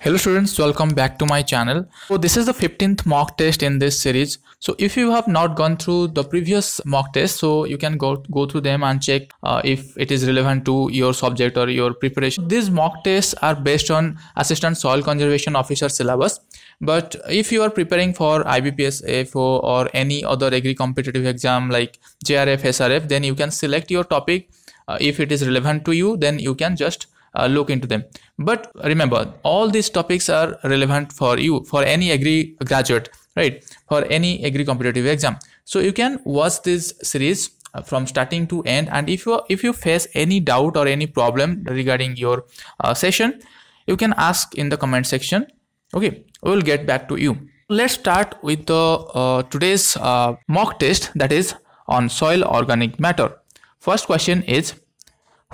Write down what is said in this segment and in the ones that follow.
Hello students, welcome back to my channel. So this is the 15th mock test in this series. So if you have not gone through the previous mock test, so you can go, go through them and check uh, if it is relevant to your subject or your preparation. These mock tests are based on Assistant Soil Conservation Officer syllabus. But if you are preparing for IBPS AFO or any other agri competitive exam like JRF, SRF, then you can select your topic. Uh, if it is relevant to you, then you can just uh, look into them but remember all these topics are relevant for you for any agri graduate right for any agri competitive exam so you can watch this series uh, from starting to end and if you if you face any doubt or any problem regarding your uh, session you can ask in the comment section okay we will get back to you let's start with the uh, today's uh, mock test that is on soil organic matter first question is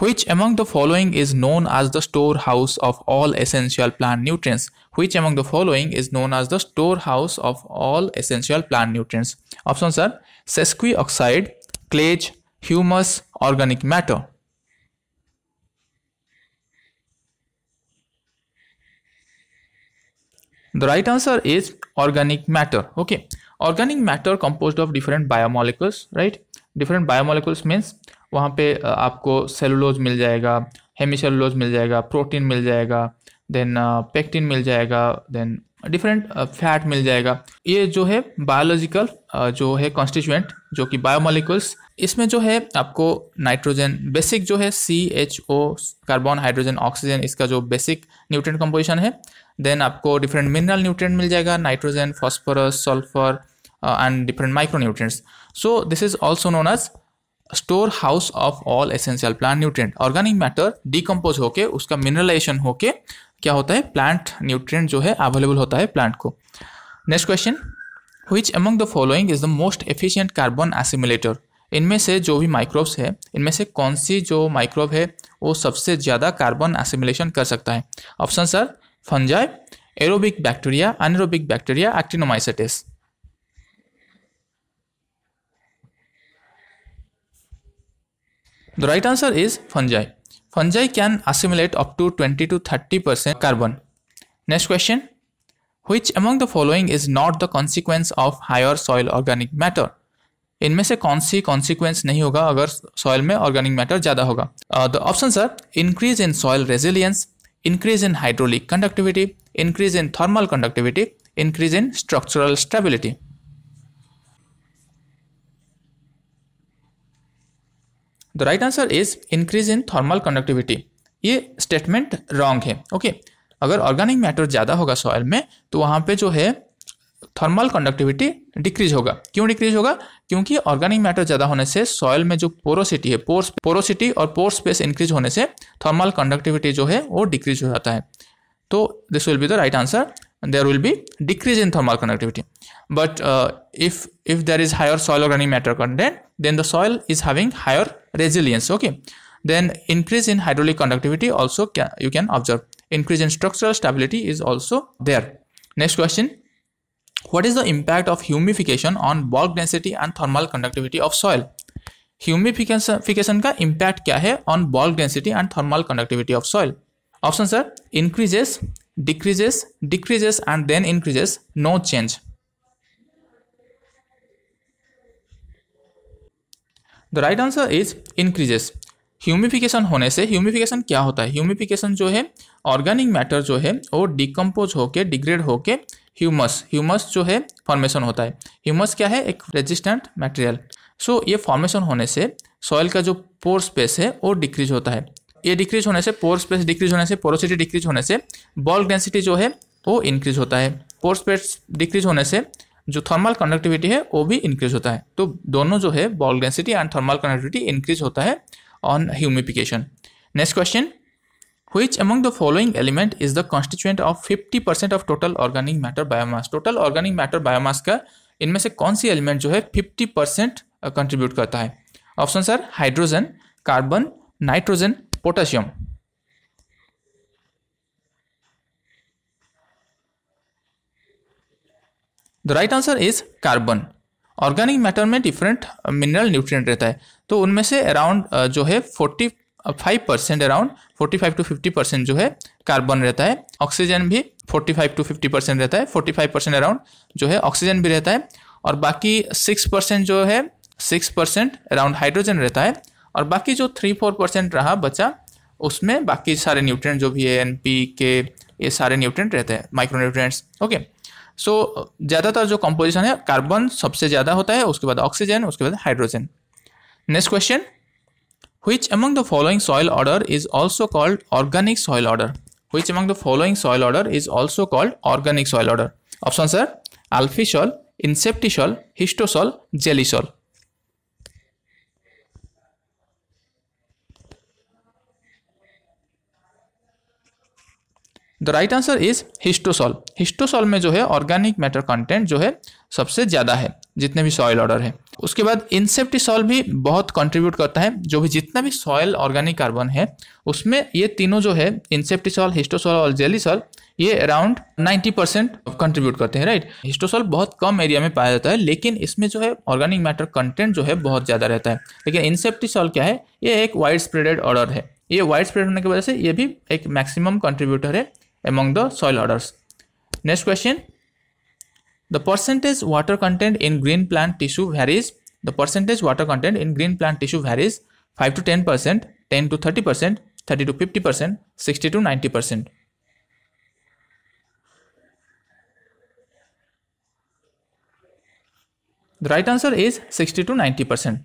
which among the following is known as the storehouse of all essential plant nutrients? Which among the following is known as the storehouse of all essential plant nutrients? Options are sesqui oxide, clage, humus, organic matter. The right answer is organic matter. Okay, organic matter composed of different biomolecules, right? Different biomolecules means वहाँ पे आपको cellulose मिल जाएगा hemicellulose मिल जाएगा protein मिल जाएगा then pectin मिल जाएगा then different fat मिल जाएगा ये जो है बायोलॉजिकल जो है कॉन्स्टिट्यूएंट जो कि बायोमोलिकुल्स इसमें जो है आपको नाइट्रोजन बेसिक जो है C H O carbon hydrogen oxygen इसका जो बेसिक न्यूट्रिएंट कंपोजिशन है देन आपको डिफरेंट मिनरल न्यूट्रिएंट मिल जाएगा nitrogen phosphorus sulphur and different micro nutrients so this is also known as store house of all essential plant nutrient organic matter decompose होके उसका mineralisation होके क्या होता है प्लांट न्यूट्रिएंट जो है अवेलेबल होता है प्लांट को next question which among the following is the most efficient carbon assimilator इनमें से जो भी माइक्रोब्स है इनमें से कौन सी जो माइक्रोब है वो सबसे ज़्यादा कार्बन एसिमिलेशन कर सकता है option sir fungi aerobic bacteria anaerobic bacteria actinomycetes The right answer is fungi. Fungi can assimilate up to 20 to 30% carbon. Next question. Which among the following is not the consequence of higher soil organic matter? In me se consequence nahi hoga agar soil mein organic matter jada hoga. Uh, the options are increase in soil resilience, increase in hydraulic conductivity, increase in thermal conductivity, increase in structural stability. The right answer is increase in thermal conductivity ये statement wrong है okay okay? अगर organic matter ज़्यादा होगा soil में तो वहाँ पे जो है थर्मल कंडक्टिविटी डिक्रीज होगा क्यों डिक्रीज होगा क्योंकि ऑर्गेनिक मैटर ज़्यादा होने से सॉयल में जो पोरोसिटी है पोर्स पोरोसिटी और पोर स्पेस इंक्रीज होने से थर्मल कंडक्टिविटी जो है वो डिक्रीज हो जाता है तो this will be the right answer there will be decrease in thermal conductivity but uh, if if there is higher soil organic matter content then the soil is having higher resilience okay then increase in hydraulic conductivity also ca you can observe increase in structural stability is also there next question what is the impact of humification on bulk density and thermal conductivity of soil humification का impact क्या है on bulk density and thermal conductivity of soil? Options are increases, decreases, decreases and then increases, no change. The right answer is increases humification होने से humification क्या होता है humification जो है ऑर्गेनिक मैटर जो है वो डिकम्पोज होकर डिग्रेड होके ह्यूमस ह्यूमस जो है फॉर्मेशन होता है ह्यूमस क्या है एक रेजिस्टेंट मटेरियल सो ये फॉर्मेशन होने से सॉइल का जो पोर स्पेस है वो डिक्रीज होता है ये डिक्रीज होने से पोर स्पेस डिक्रीज होने से पोरोसिटी डिक्रीज होने से बॉल डेंसिटी जो है वो इंक्रीज होता है पोर स्पेस डिक्रीज होने से जो थर्मल कंडक्टिविटी है वो भी इंक्रीज होता है तो दोनों जो है bulk density and thermal conductivity increase होता है on humification next question among the following element is the constituent of fifty percent of total organic matter biomass total organic matter biomass का इनमें से कौन सी एलिमेंट जो है फिफ्टी परसेंट कंट्रीब्यूट करता है option sir hydrogen carbon nitrogen potassium the right answer is carbon organic matter में different mineral nutrient रहता है तो उनमें से अराउंड uh, जो है forty five percent around forty five to fifty percent जो है कार्बन रहता है ऑक्सीजन भी forty five to fifty percent रहता है फोर्टी फाइव परसेंट अराउंड जो है ऑक्सीजन भी रहता है और बाकी सिक्स परसेंट जो है सिक्स परसेंट अराउंड हाइड्रोजन रहता है और बाकी जो थ्री फोर परसेंट रहा बचा उसमें बाकी सारे न्यूट्रिएंट जो भी है एन पी के ये सारे न्यूट्रिएंट रहते हैं micro nutrients okay so so, ज़्यादातर जो कंपोजिशन है कार्बन सबसे ज़्यादा होता है उसके बाद ऑक्सीजन उसके बाद hydrogen next question which among the following soil order is also called organic soil order which among the following soil order is also called organic soil order option sir alfisol inceptisol histosol gelisol the right answer is histosol histosol में जो है organic matter content जो है सबसे ज़्यादा है जितने भी सॉयल ऑर्डर है उसके बाद इंसेप्टिसॉल भी बहुत कंट्रीब्यूट करता है जो भी जितना भी सॉयल ऑर्गेनिक कार्बन है उसमें ये तीनों जो है इंसेप्टिसॉल हिस्टोसॉल और जेलीसॉल ये अराउंड 90 परसेंट कंट्रीब्यूट करते हैं राइट हिस्टोसॉल बहुत कम एरिया में पाया जाता है लेकिन इसमें जो है ऑर्गेनिक मैटर कंटेंट जो है बहुत ज़्यादा रहता है लेकिन इंसेप्टिसॉल क्या है ये एक वाइड स्प्रेडेड ऑर्डर है ये वाइड स्प्रेड होने की वजह से ये भी एक मैक्सिमम कंट्रीब्यूटर है among the soil orders. Next question. The percentage water content in green plant tissue varies. The percentage water content in green plant tissue varies 5 to 10%, 10 to 30%, 30 to 50%, 60 to 90%. The right answer is 60 to 90%.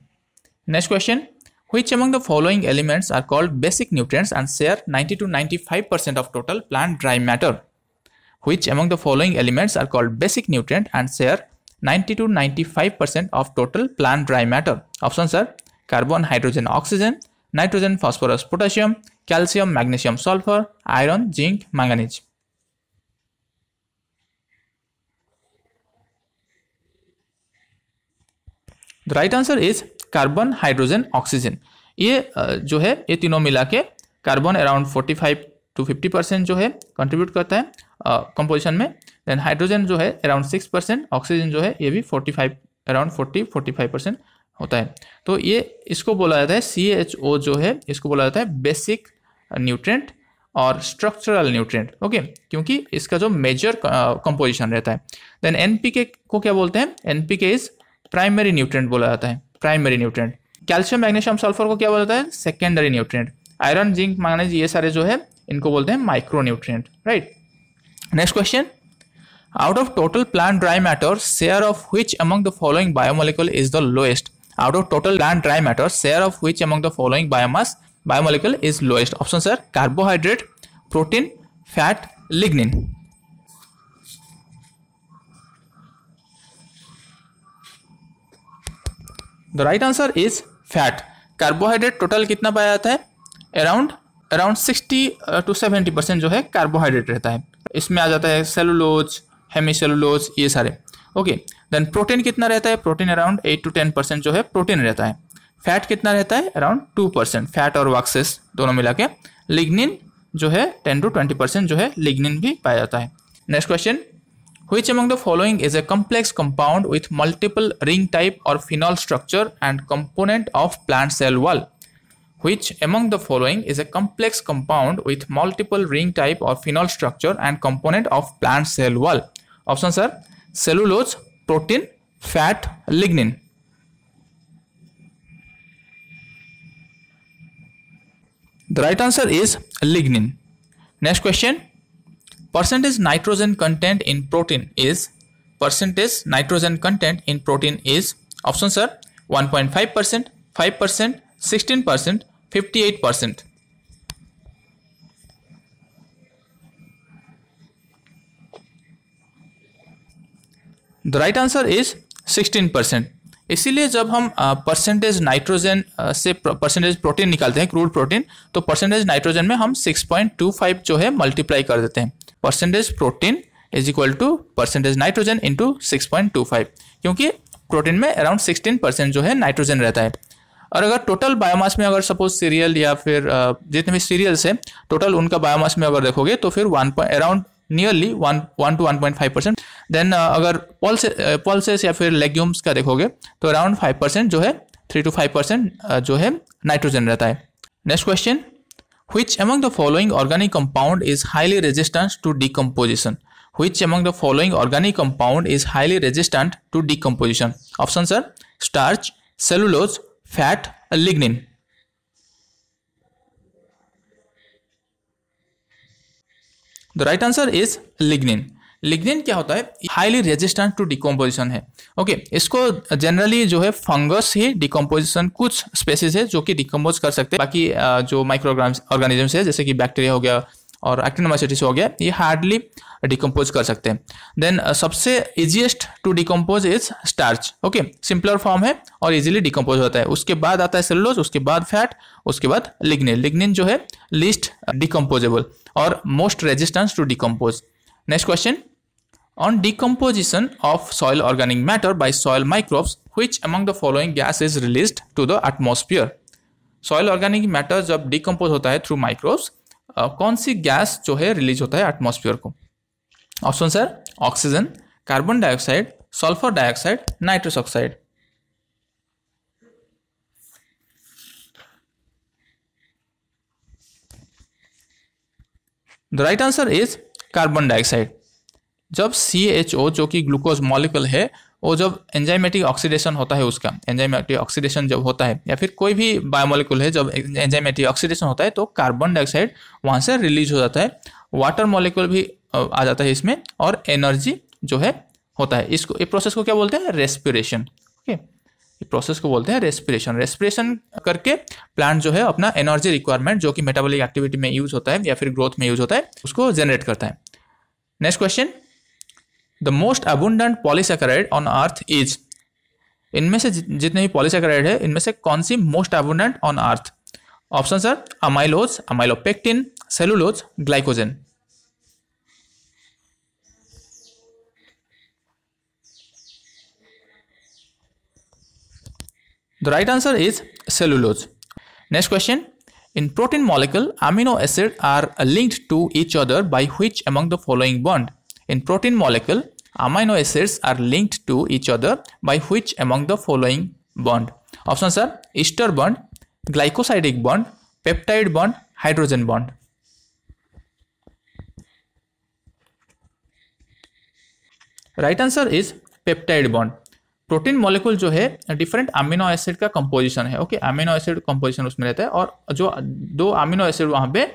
Next question. Which among the following elements are called basic nutrients and share 90 to 95% of total plant dry matter? Which among the following elements are called basic nutrient and share 90 to 95% of total plant dry matter? Options are carbon, hydrogen, oxygen, nitrogen, phosphorus, potassium, calcium, magnesium, sulfur, iron, zinc, manganese. The right answer is carbon hydrogen oxygen ये जो है ये तीनों मिला के carbon around 45 to 50 percent जो है contribute करता है कंपोजिशन में देन हाइड्रोजन जो है अराउंड 6 परसेंट ऑक्सीजन जो है ये भी 45 अराउंड 40 45 परसेंट होता है तो ये इसको बोला जाता है सी एच ओ जो है इसको बोला जाता है बेसिक न्यूट्रेंट और स्ट्रक्चरल न्यूट्रेंट ओके क्योंकि इसका जो मेजर कंपोजिशन रहता है देन एन को क्या बोलते हैं एन इज प्राइमरी न्यूट्रेंट बोला जाता है primary nutrient calcium magnesium sulphur को क्या बोला जाता है secondary nutrient iron zinc manganese ये सारे जो है इनको बोलते हैं micro nutrient right next question out of total plant dry matter share of which among the following biomolecule is the lowest out of total plant dry matter share of which among the following biomass biomolecule is lowest options are carbohydrate protein fat lignin the right answer is fat carbohydrate total कितना पाया जाता है around around sixty to seventy percent जो है carbohydrate रहता है इसमें आ जाता है सेलुलोज सेलुलोज ये सारे ओके देन प्रोटीन कितना रहता है protein around eight to ten percent जो है प्रोटीन रहता है फैट कितना रहता है अराउंड टू परसेंट फैट और वाक्सेस दोनों मिला के लिग्निन जो है टेन टू ट्वेंटी परसेंट जो है लिग्निन भी पाया जाता है next question Which among the following is a complex compound with multiple ring type or phenol structure and component of plant cell wall? Which among the following is a complex compound with multiple ring type or phenol structure and component of plant cell wall? Options are cellulose, protein, fat, lignin. The right answer is lignin. Next question. percentage nitrogen content in protein is percentage nitrogen content in protein is options are 1.5 percent 5 percent 16 percent 58 percent the right answer is 16 percent इसीलिए जब हम percentage nitrogen से percentage protein निकालते हैं crude protein तो percentage nitrogen में हम 6.25 जो है मल्टीप्लाई कर देते हैं percentage protein is equal to percentage nitrogen into six point two five क्योंकि प्रोटीन में अराउंड सिक्सटीन परसेंट जो है नाइट्रोजन रहता है और अगर टोटल बायोमास में अगर सपोज सीरियल या फिर जितने भी सीरियल्स हैं टोटल उनका बायोमास में अगर देखोगे तो फिर one point around nearly one one two one point five percent then अगर पोल्स पॉल्सेस या फिर लेग्यूम्स का देखोगे तो अराउंड फाइव परसेंट जो है थ्री टू फाइव परसेंट जो है नाइट्रोजन रहता है next question Which among the following organic compound is highly resistant to decomposition? Which among the following organic compound is highly resistant to decomposition? Options are starch, cellulose, fat, lignin. The right answer is lignin. Lignin क्या होता है highly resistant to decomposition है okay okay, इसको generally जो है fungus ही decomposition कुछ species है जो कि डिकम्पोज कर सकते हैं बाकी जो माइक्रोग्राम ऑर्गेनिजम्स है जैसे कि बैक्टीरिया हो गया और एक्टिनोमाइसिटिस हो गया ये हार्डली डिकम्पोज कर सकते हैं देन सबसे easiest to decompose is starch okay simpler form है और इजिली डिकम्पोज होता है उसके बाद आता है सेलुलोज उसके बाद फैट उसके बाद लिग्निन लिग्निन जो है लिस्ट डिकम्पोजेबल और most resistance to decompose next question on decomposition of soil organic matter by soil microbes which among the following gas is released to the atmosphere soil organic matter जब decompose होता है through microbes कौन सी gas जो है release होता है atmosphere को option sir oxygen carbon dioxide sulphur dioxide nitrous oxide the right answer is carbon dioxide जब सी एच ओ जो कि ग्लूकोज मॉलिकल है वो जब एंजाइमेटिक ऑक्सीडेशन होता है उसका एंजाइमेटिक ऑक्सीडेशन जब होता है या फिर कोई भी बायोमोलिकुल है जब एंजाइमेटिक ऑक्सीडेशन होता है तो कार्बन डाइऑक्साइड वहाँ से रिलीज हो जाता है वाटर मॉलिकुल भी आ जाता है इसमें और एनर्जी जो है होता है इसको ये प्रोसेस को क्या बोलते हैं रेस्पिरेशन ओके प्रोसेस को बोलते हैं रेस्पिरेशन रेस्पिरेशन करके प्लांट जो है अपना एनर्जी रिक्वायरमेंट जो कि मेटाबॉलिक एक्टिविटी में यूज होता है या फिर ग्रोथ में यूज होता है उसको जनरेट करता है next question the most abundant polysaccharide on earth is इनमें से जितने भी पॉलीसेक्राइड है इनमें से कौन सी most abundant on earth option sir amylose amylopectin cellulose glycogen the right answer is cellulose next question in protein molecule amino acid are linked to each other by which among the following bond In protein molecule, amino acids are linked to each other by which among the following bond? Options are ester bond, glycosidic bond, peptide bond, hydrogen bond. Right answer is peptide bond protein molecule जो है different amino acid का composition है okay amino acid composition उसमें रहता है और जो दो अमीनो एसिड वहां पे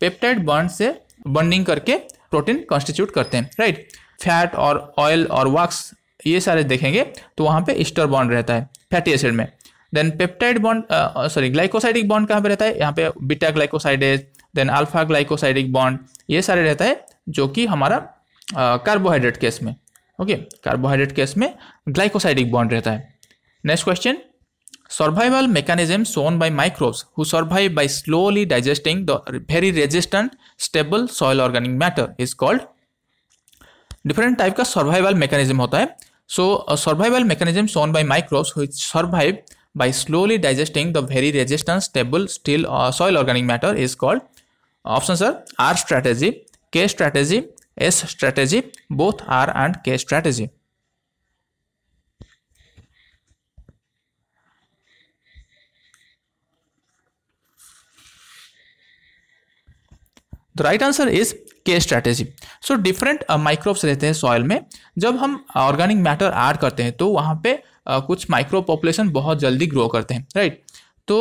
पेप्टाइड बॉन्ड से बॉन्डिंग करके प्रोटीन कॉन्स्टिट्यूट करते हैं राइट फैट और ऑयल और वक्स ये सारे देखेंगे तो वहाँ पे स्टर बॉन्ड रहता है फैटी एसिड में then peptide bond sorry glycosidic bond कहाँ पे रहता है यहाँ पे beta glycosidase then alpha glycosidic bond ये सारे रहता है जो कि हमारा कार्बोहाइड्रेट केस में ओके कार्बोहाइड्रेट केस में ग्लाइकोसाइडिक बॉन्ड रहता है next question Survival mechanism shown by microbes who survive by slowly digesting the very resistant stable soil organic matter is called different type का सर्वाइवल मैकेनिज्म होता है a survival mechanism shown by microbes which survive by slowly digesting the very resistant stable still uh, soil organic matter is called options are r strategy k strategy s strategy both r and k strategy the right answer is K strategy so different microbes रहते हैं soil में जब हम organic matter add करते हैं तो वहाँ पे uh, कुछ माइक्रो पॉपुलेशन बहुत जल्दी ग्रो करते हैं राइट right? तो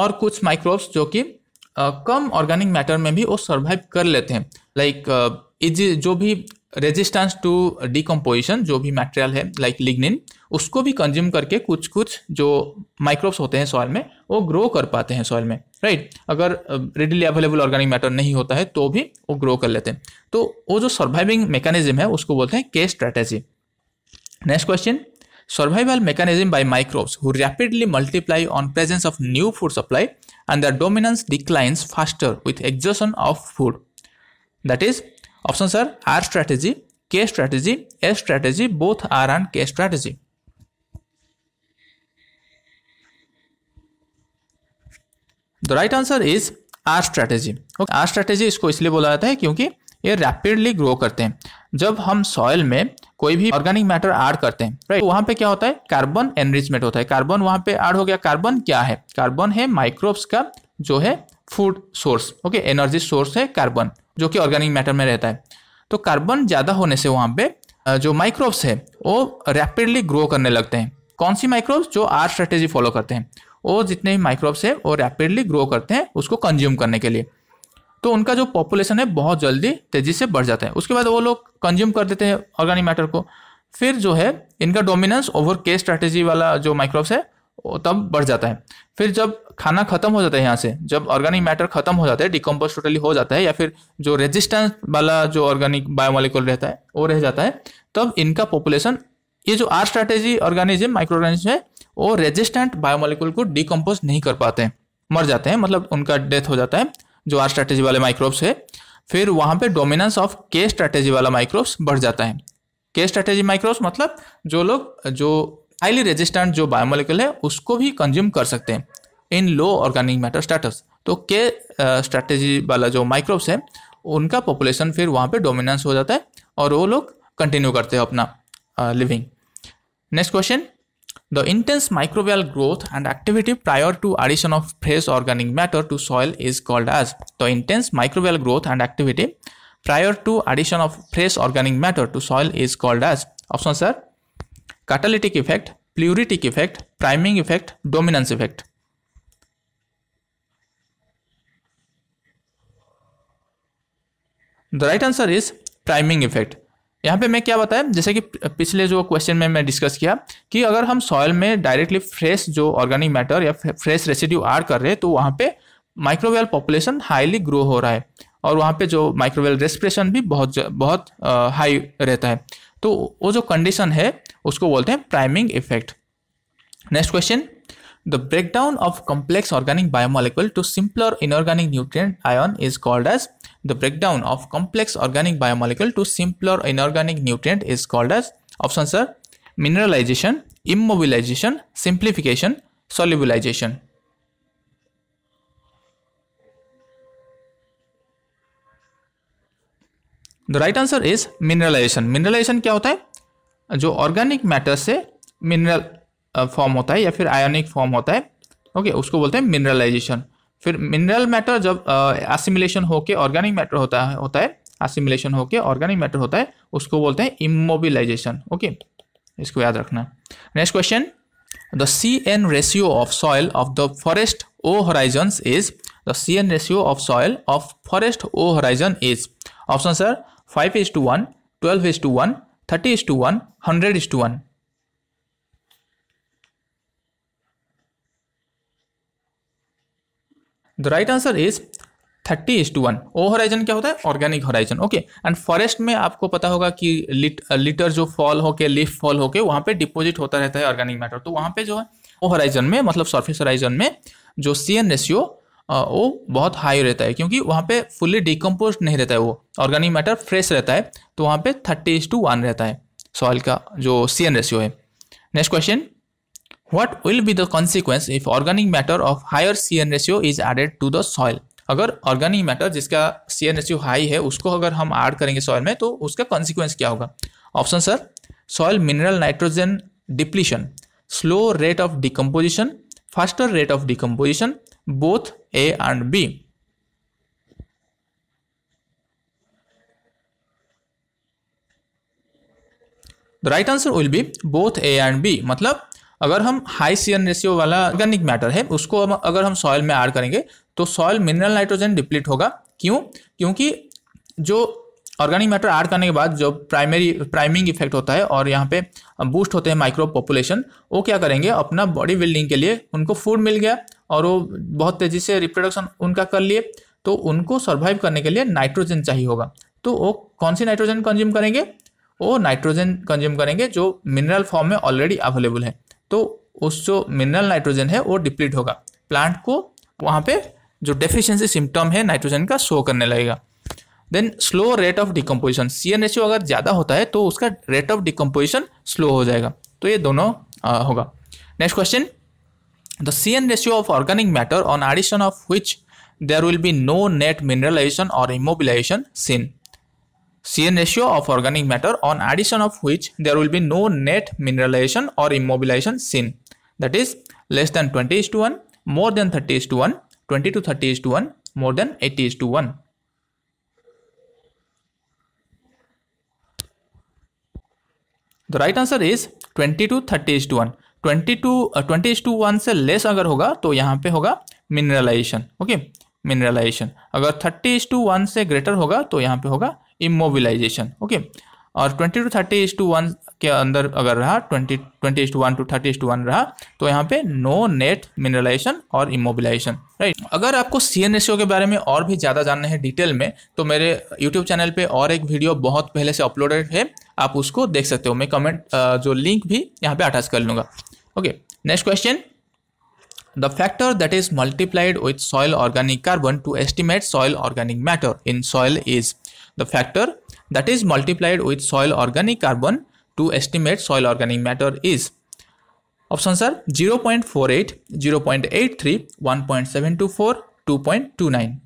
और कुछ माइक्रोब्स जो कि uh, कम ऑर्गेनिक मैटर में भी वो सर्वाइव कर लेते हैं लाइक like, uh, जो भी रेजिस्टेंस टू डिकम्पोजिशन जो भी मटेरियल है लाइक like लिग्निन उसको भी कंज्यूम करके कुछ कुछ जो माइक्रोब्स होते हैं सॉयल में वो ग्रो कर पाते हैं सॉयल में राइट अगर रेडिली अवेलेबल ऑर्गेनिक मैटर नहीं होता है तो भी वो ग्रो कर लेते हैं तो वो जो सर्वाइविंग मैकेनिज्म है उसको बोलते हैं K strategy next question survival mechanism by microbes who rapidly multiply on presence of new food supply and the dominance declines faster with exhaustion of food that is option sir r strategy K strategy S strategy both r and K strategy the right answer is r strategy okay r strategy इसको इसलिए बोला जाता है क्योंकि ये rapidly grow करते हैं जब हम सॉयल में कोई भी ऑर्गेनिक मैटर ऐड करते हैं राइट तो वहां पे क्या होता है कार्बन एनरिचमेंट होता है कार्बन वहां पे ऐड हो गया कार्बन क्या है कार्बन है माइक्रोब्स का जो है food source okay energy source है कार्बन जो कि ऑर्गेनिक मैटर में रहता है तो कार्बन ज़्यादा होने से वहां पे जो माइक्रोब्स है वो रैपिडली ग्रो करने लगते हैं कौन सी माइक्रोब्स जो आर स्ट्रेटेजी फॉलो करते हैं वो जितने भी माइक्रोब्स है वो रैपिडली ग्रो करते हैं उसको कंज्यूम करने के लिए तो उनका जो पॉपुलेशन है बहुत जल्दी तेज़ी से बढ़ जाता है उसके बाद वो लोग कंज्यूम कर देते हैं ऑर्गेनिक मैटर को फिर जो है इनका डोमिनेंस ओवर के स्ट्रैटेजी वाला जो माइक्रोब्स है वो तब बढ़ जाता है फिर जब खाना खत्म हो जाता है यहाँ से जब ऑर्गेनिक मैटर खत्म हो जाता है डिकम्पोज टोटली हो जाता है या फिर जो रेजिस्टेंस वाला जो ऑर्गेनिक बायोमोलिकल रहता है वो रह जाता है तब इनका पॉपुलेशन ये जो आर स्ट्रैटेजी ऑर्गेनिज्म माइक्रो है वो रेजिस्टेंट बायोमोलिकुल को डिकम्पोज नहीं कर पाते हैं मर जाते हैं मतलब उनका डेथ हो जाता है जो आर स्ट्रैटेजी वाले माइक्रोब्स है फिर वहाँ पे डोमिनेंस ऑफ के स्ट्रैटेजी वाला माइक्रोब्स बढ़ जाता है के स्ट्रैटेजी माइक्रोब्स मतलब जो लोग जो हाईली रेजिस्टेंट जो बायोमोलिकल है उसको भी कंज्यूम कर सकते हैं in low organic matter status तो के स्ट्रैटेजी वाला जो माइक्रोब्स है उनका पॉपुलेशन फिर वहाँ पे डोमिनेंस हो जाता है और वो लोग कंटिन्यू करते हैं अपना living next question The intense microbial growth and activity prior to addition of fresh organic matter to soil is called as the intense microbial growth and activity prior to addition of fresh organic matter to soil is called as options are catalytic effect, pleuritic effect, priming effect, dominance effect. The right answer is priming effect. यहाँ पे मैं क्या बताया जैसे कि पिछले जो question में मैं डिस्कस किया कि अगर हम सॉयल में डायरेक्टली फ्रेश जो ऑर्गेनिक मैटर या फ्रेश रेसिड्यू ऐड कर रहे हैं तो वहाँ पे माइक्रोवेल पॉपुलेशन हाईली ग्रो हो रहा है और वहाँ पे जो माइक्रोवेल रेस्पिरेशन भी बहुत बहुत हाई रहता है तो वो जो कंडीशन है उसको बोलते हैं priming effect next question the breakdown of complex organic biomolecule to simpler inorganic nutrient ion is called as The breakdown of complex organic biomolecule to simpler inorganic nutrient is called as options are mineralization, immobilization, simplification, solubilization. The right answer is mineralization mineralization क्या होता है जो organic matter से mineral form होता है या फिर ionic form होता है ओके okay, उसको बोलते हैं मिनरलाइजेशन फिर मिनरल मैटर जब एसिमुलेशन होकर ऑर्गेनिक मैटर होता है होता है असिमुलेशन होकर ऑर्गेनिक मैटर होता है उसको बोलते हैं इमोबिलाइजेशन ओके इसको याद रखना next question the C N ratio of soil of the forest O horizon is the C N ratio of soil of forest O horizon is option sir five is to one twelve is to one thirty is to one hundred is to one the right answer is thirty is to one O horizon क्या होता है organic horizon okay and forest में आपको पता होगा कि lit, litre जो fall होके लिफ फॉल होके वहाँ पे डिपोजिट होता रहता है ऑर्गेनिक मैटर तो वहाँ पे जो है ओ हराइजन में मतलब सरफेस हराइजन में जो सी एन रेशियो वो बहुत हाई रहता है क्योंकि वहाँ पे फुल्ली डिकम्पोज नहीं रहता है वो ऑर्गेनिक मैटर फ्रेश रहता है तो वहाँ पे थर्टी इज टू वन रहता है सॉइल का जो सी एन रेशियो है next question will be the consequence if organic matter of higher C N ratio is added to the soil अगर ऑर्गेनिक मैटर जिसका सी एन रेशियो हाई है उसको अगर हम ऐड करेंगे सॉइल में तो उसका कॉन्सिक्वेंस क्या होगा option sir soil mineral nitrogen depletion slow rate of decomposition faster rate of decomposition both A and B the right answer will be both A and B मतलब अगर हम हाई एन रेशियो वाला organic matter है उसको हम अगर हम soil में ऐड करेंगे तो सॉयल मिनरल नाइट्रोजन डिप्लीट होगा क्यों क्योंकि जो ऑर्गेनिक मैटर ऐड करने के बाद जो प्राइमरी प्राइमिंग इफेक्ट होता है और यहाँ पे बूस्ट होते हैं माइक्रो पॉपुलेशन वो क्या करेंगे अपना बॉडी बिल्डिंग के लिए उनको फूड मिल गया और वो बहुत तेज़ी से रिप्रोडक्शन उनका कर लिए तो उनको सर्वाइव करने के लिए नाइट्रोजन चाहिए होगा तो वो कौन सी नाइट्रोजन कंज्यूम करेंगे वो नाइट्रोजन कंज्यूम करेंगे जो मिनरल फॉर्म में ऑलरेडी अवेलेबल है तो उस जो मिनरल नाइट्रोजन है वो डिप्लीट होगा प्लांट को वहाँ पे जो डेफिशिएंसी सिम्टम है नाइट्रोजन का शो करने लगेगा then slow rate of decomposition C N ratio अगर ज़्यादा होता है तो उसका रेट ऑफ डिकम्पोजिशन स्लो हो जाएगा तो ये दोनों आ, होगा next question the C N ratio of organic matter on addition of which there will be no net mineralization और इमोबिलाइजेशन सीन CN ratio of organic matter on addition of which there will be no net mineralization or immobilization seen. That is less than 20 is to 1, more than 30 is to 1, 20 to 30 is to 1, more than 80 is to 1. The right answer is 20 to 30 is to 1. 20 to uh, 20 is to 1 से less अगर होगा तो यहाँ पे होगा mineralisation okay mineralisation अगर 30 is to 1 से greater होगा तो यहाँ पे होगा इमोबिलाइजेशन ओके और twenty to thirty is to one के अंदर अगर रहा twenty twenty is to one to thirty is to one रहा तो यहाँ पे नो नेट मिनरलाइजेशन और इमोबिलाइजेशन राइट अगर आपको सी एन एस ओ के बारे में और भी ज़्यादा जानने हैं डिटेल में तो मेरे यूट्यूब चैनल पे और एक वीडियो बहुत पहले से अपलोडेड है आप उसको देख सकते हो मैं कमेंट जो लिंक भी यहाँ पे अटैच कर लूँगा okay next question the factor that is multiplied with soil organic carbon to estimate soil organic matter in soil is the factor that is multiplied with soil organic carbon to estimate soil organic matter is options are 0.48 0 0.83 1.724 2.29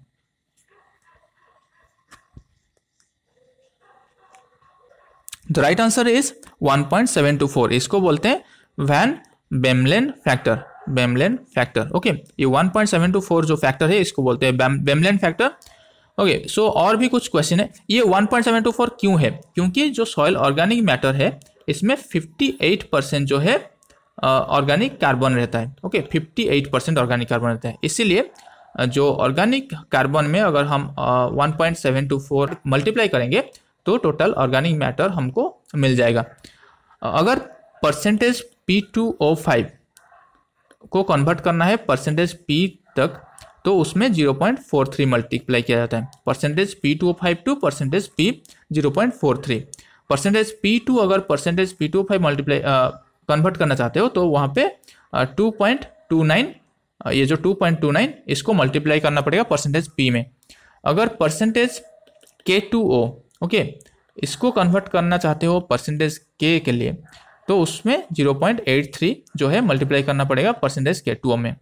The right answer is 1.724 इसको बोलते हैं van Bemmelen factor Bemmelen factor okay ये 1.724 जो factor है इसको बोलते हैं बेमलेन factor okay so और भी कुछ क्वेश्चन है ये 1.724 क्यों है क्योंकि जो सॉइल ऑर्गेनिक मैटर है इसमें 58 परसेंट जो है ऑर्गेनिक कार्बन रहता है okay okay, 58 percent organic carbon रहता है इसीलिए जो ऑर्गेनिक कार्बन में अगर हम uh, 1.724 मल्टीप्लाई करेंगे तो टोटल ऑर्गेनिक मैटर हमको मिल जाएगा अगर परसेंटेज पी को कन्वर्ट करना है परसेंटेज पी तक तो उसमें zero point four three multiply किया जाता है percentage P two five two percentage P zero point four three percentage P two अगर percentage P two five multiply convert करना चाहते हो तो वहाँ पे टू पॉइंट टू नाइन ये जो टू पॉइंट टू नाइन इसको मल्टीप्लाई करना पड़ेगा परसेंटेज पी में अगर percentage K two O okay इसको कन्वर्ट करना चाहते हो परसेंटेज के के लिए तो उसमें जीरो पॉइंट एट थ्री जो है मल्टीप्लाई करना पड़ेगा परसेंटेज के टू ओ में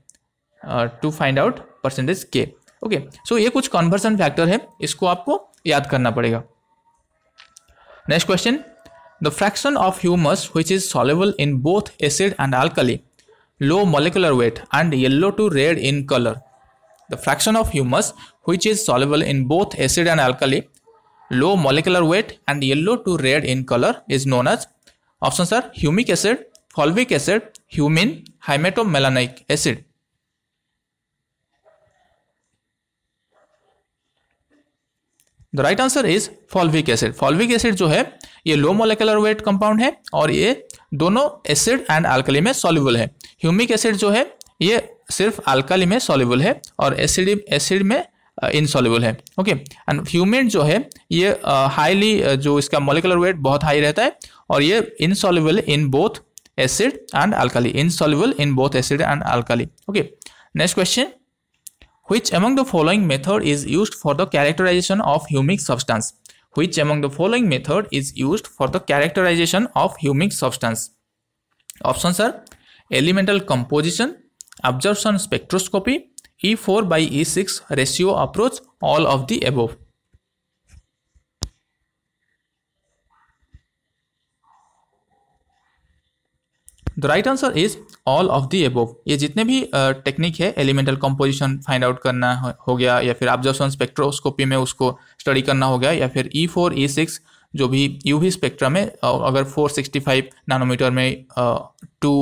to find out percentage K okay so ये कुछ कॉन्वर्सन फैक्टर है इसको आपको याद करना पड़ेगा next question the fraction of humus which is soluble in both acid and alkali low molecular weight and yellow to red in colour the fraction of humus which is soluble in both acid and alkali low molecular weight and yellow to red in colour is known as option sir humic acid fulvic acid humin hymatomelanic acid the right answer is fulvic acid fulvic acid जो है ये लो molecular wait compound है और ये दोनों acid and alkali में soluble है humic acid जो है ये सिर्फ अल्कली में सॉल्युबल है और एसिड एसिड में इनसॉल्युबल uh, है ओके एंड ह्यूमिन जो है ये हाईली uh, uh, जो इसका मोलिकुलर वेट बहुत हाई रहता है और ये insoluble in both acid and alkali insoluble in both acid and alkali okay next question Which among the following method is used for the characterization of humic substance? Which among the following method is used for the characterization of humic substance? Options are elemental composition, absorption spectroscopy, E4 by E6 ratio approach, all of the above. The right answer is all of the above ये जितने भी technique है elemental composition find out करना हो गया या फिर observation spectroscopy में उसको स्टडी करना हो गया या फिर ई फोर ई सिक्स जो भी यू वी स्पेक्ट्रम है अगर 465 नैनोमीटर में टू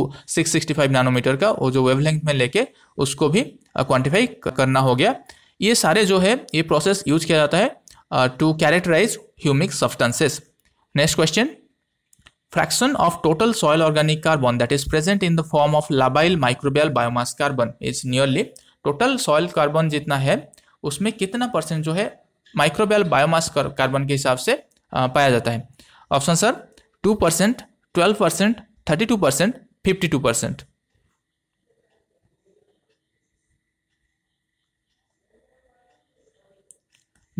फाइव नैनोमीटर का वो जो वेवलेंथ में लेके उसको भी क्वांटिफाई करना हो गया ये सारे जो है ये प्रोसेस यूज किया जाता है to characterize humic substances next question Fraction of total soil organic carbon that is present in the form of labile microbial biomass carbon is nearly total soil carbon जितना है उसमें कितना परसेंट जो है microbial biomass carbon के हिसाब से पाया जाता है option sir two percent twelve percent thirty two percent fifty two percent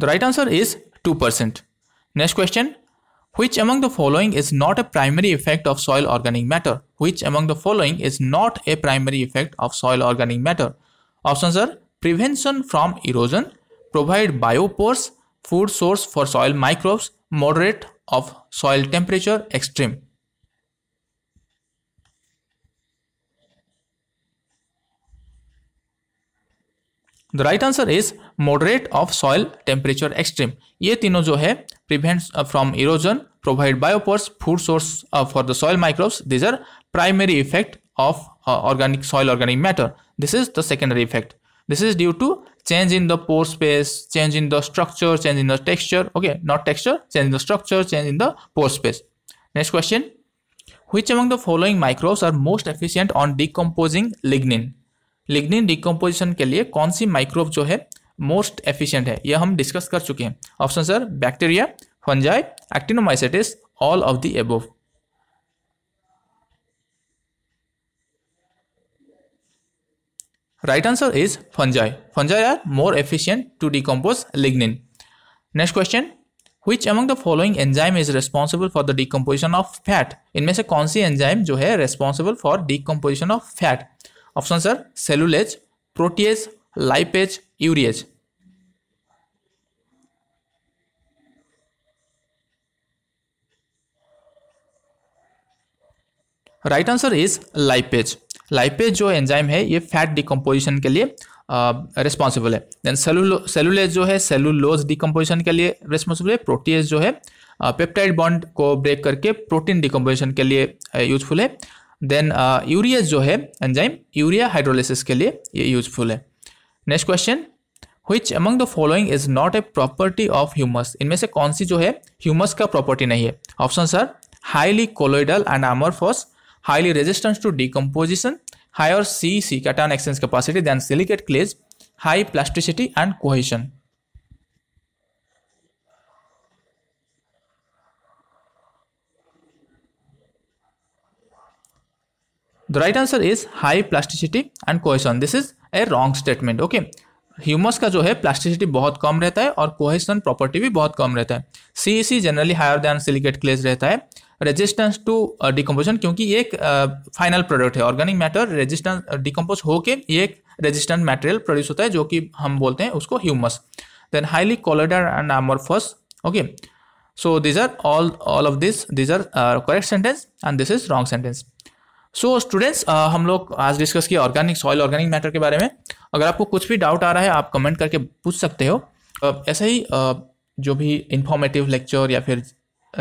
the right answer is two percent next question Which among the following is not a primary effect of soil organic matter? Which among the following is not a primary effect of soil organic matter? Options are prevention from erosion, provide biopores, food source for soil microbes, moderate of soil temperature extreme. The right answer is moderate of soil temperature extreme ये तीनों जो है prevent from erosion provide biopores food source for the soil microbes these are primary effect of organic soil organic matter this is the secondary effect this is due to change in the pore space change in the structure change in the texture okay not texture change in the structure change in the pore space next question which among the following microbes are most efficient on decomposing lignin lignin decomposition के लिए कौन सी माइक्रोव जो है most efficient है यह हम discuss कर चुके हैं option sir bacteria fungi actinomycetes all of the above right answer is fungi fungi are more efficient to decompose lignin next question which among the following enzyme is responsible for the decomposition of fat इनमें से कौन सी enzyme जो है responsible for decomposition of fat option sir cellulase protease lipase urease right answer is lipase lipase जो enzyme है ये fat decomposition के लिए रिस्पॉन्सिबल है देन सेलुलेज जो है सेलुलोज डिकम्पोजिशन के लिए रिस्पॉन्सिबल है प्रोटीएज जो है पेप्टाइड बॉन्ड को ब्रेक करके प्रोटीन डिकम्पोजिशन के लिए यूजफुल है देन यूरिया uh, जो है एंजाइम यूरिया हाइड्रोलिसिस के लिए ये यूजफुल है next question which among the following is not a property of humus इनमें से कौन सी जो है ह्यूमस का प्रॉपर्टी नहीं है option sir highly colloidal and amorphous highly resistance to decomposition higher C C cation exchange capacity than silicate clays high plasticity and cohesion The right answer is high plasticity and cohesion. This is a wrong statement. Okay. Humus का जो है plasticity बहुत कम रहता है और cohesion property भी बहुत कम रहता है C C generally higher than silicate clays रहता है रेजिस्टेंस टू डिकम्पोजन क्योंकि ये एक फाइनल uh, प्रोडक्ट है ऑर्गेनिक मैटर रेजिस्टेंस डिकम्पोज होके ये एक रेजिस्टेंट मटेरियल प्रोड्यूस होता है जो कि हम बोलते हैं उसको humus then highly colloidal and amorphous okay so these are all all of this these are correct sentence and this is wrong sentence so so, students uh, हम लोग आज डिस्कस किए ऑर्गेनिक सॉइल ऑर्गेनिक मैटर के बारे में अगर आपको कुछ भी डाउट आ रहा है आप कमेंट करके पूछ सकते हो uh, ऐसे ही uh, जो भी इन्फॉर्मेटिव लेक्चर या फिर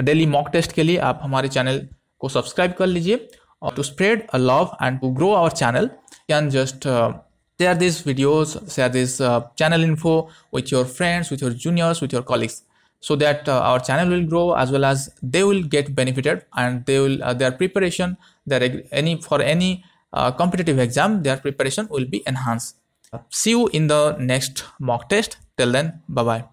डेली मॉक टेस्ट के लिए आप हमारे चैनल को सब्सक्राइब कर लीजिए और to spread a love and to grow our channel can just share this videos share this channel info with your friends with your juniors with your colleagues so that our channel will grow as well as they will get benefited and they will their preparation the any for any uh, competitive exam their preparation will be enhanced uh. see you in the next mock test till then bye bye